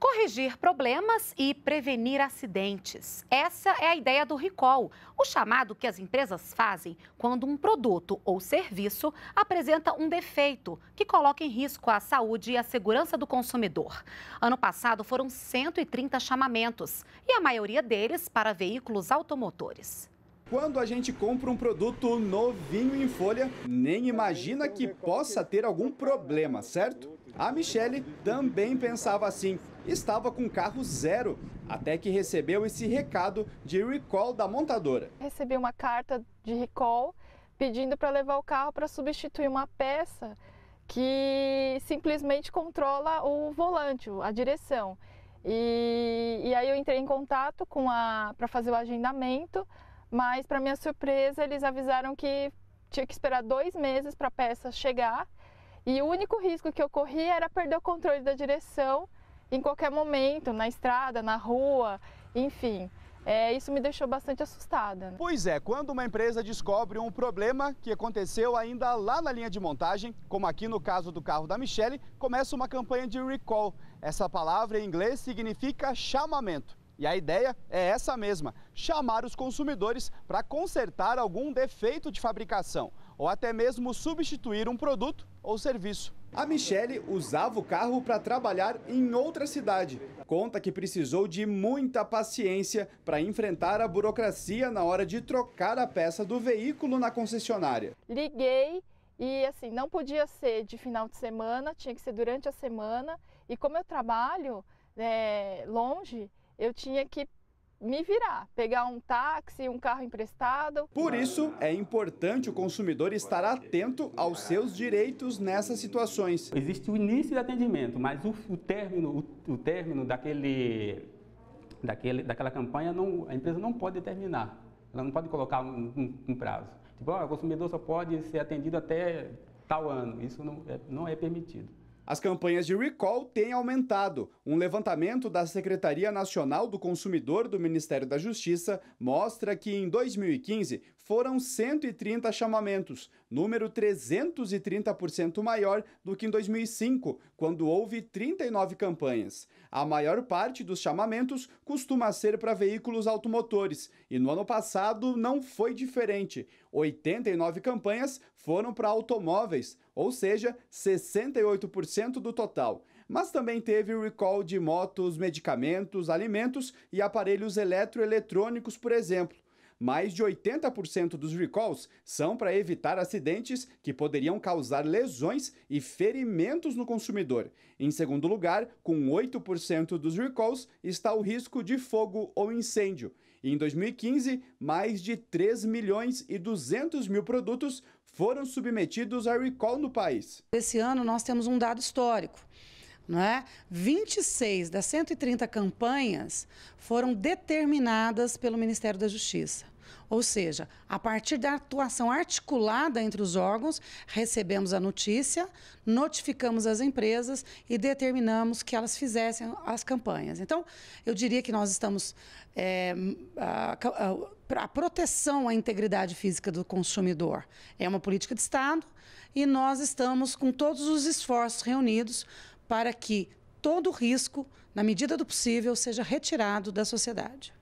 corrigir problemas e prevenir acidentes. Essa é a ideia do recall, o chamado que as empresas fazem quando um produto ou serviço apresenta um defeito que coloca em risco a saúde e a segurança do consumidor. Ano passado foram 130 chamamentos e a maioria deles para veículos automotores. Quando a gente compra um produto novinho em folha, nem imagina que possa ter algum problema, certo? A Michelle também pensava assim, estava com carro zero, até que recebeu esse recado de recall da montadora. Recebi uma carta de recall pedindo para levar o carro para substituir uma peça que simplesmente controla o volante, a direção. E, e aí eu entrei em contato com a para fazer o agendamento, mas para minha surpresa eles avisaram que tinha que esperar dois meses para a peça chegar. E o único risco que eu corri era perder o controle da direção em qualquer momento, na estrada, na rua, enfim. É, isso me deixou bastante assustada. Né? Pois é, quando uma empresa descobre um problema que aconteceu ainda lá na linha de montagem, como aqui no caso do carro da Michelle, começa uma campanha de recall. Essa palavra em inglês significa chamamento. E a ideia é essa mesma: chamar os consumidores para consertar algum defeito de fabricação ou até mesmo substituir um produto ou serviço. A Michele usava o carro para trabalhar em outra cidade. Conta que precisou de muita paciência para enfrentar a burocracia na hora de trocar a peça do veículo na concessionária. Liguei e assim, não podia ser de final de semana, tinha que ser durante a semana. E como eu trabalho é, longe, eu tinha que me virar, pegar um táxi, um carro emprestado. Por isso, é importante o consumidor estar atento aos seus direitos nessas situações. Existe o início de atendimento, mas o, o término, o, o término daquele, daquele, daquela campanha, não, a empresa não pode determinar. Ela não pode colocar um, um, um prazo. Tipo, ah, o consumidor só pode ser atendido até tal ano. Isso não é, não é permitido. As campanhas de recall têm aumentado. Um levantamento da Secretaria Nacional do Consumidor do Ministério da Justiça mostra que em 2015 foram 130 chamamentos, número 330% maior do que em 2005, quando houve 39 campanhas. A maior parte dos chamamentos costuma ser para veículos automotores, e no ano passado não foi diferente. 89 campanhas foram para automóveis, ou seja, 68% do total. Mas também teve o recall de motos, medicamentos, alimentos e aparelhos eletroeletrônicos, por exemplo mais de 80% dos recalls são para evitar acidentes que poderiam causar lesões e ferimentos no consumidor. Em segundo lugar, com 8% dos recalls, está o risco de fogo ou incêndio. Em 2015, mais de 3 milhões e 200 mil produtos foram submetidos a recall no país. Esse ano nós temos um dado histórico não é? 26 das 130 campanhas foram determinadas pelo Ministério da Justiça. Ou seja, a partir da atuação articulada entre os órgãos, recebemos a notícia, notificamos as empresas e determinamos que elas fizessem as campanhas. Então, eu diria que nós estamos. É, a, a, a proteção à integridade física do consumidor é uma política de Estado e nós estamos com todos os esforços reunidos para que todo risco, na medida do possível, seja retirado da sociedade.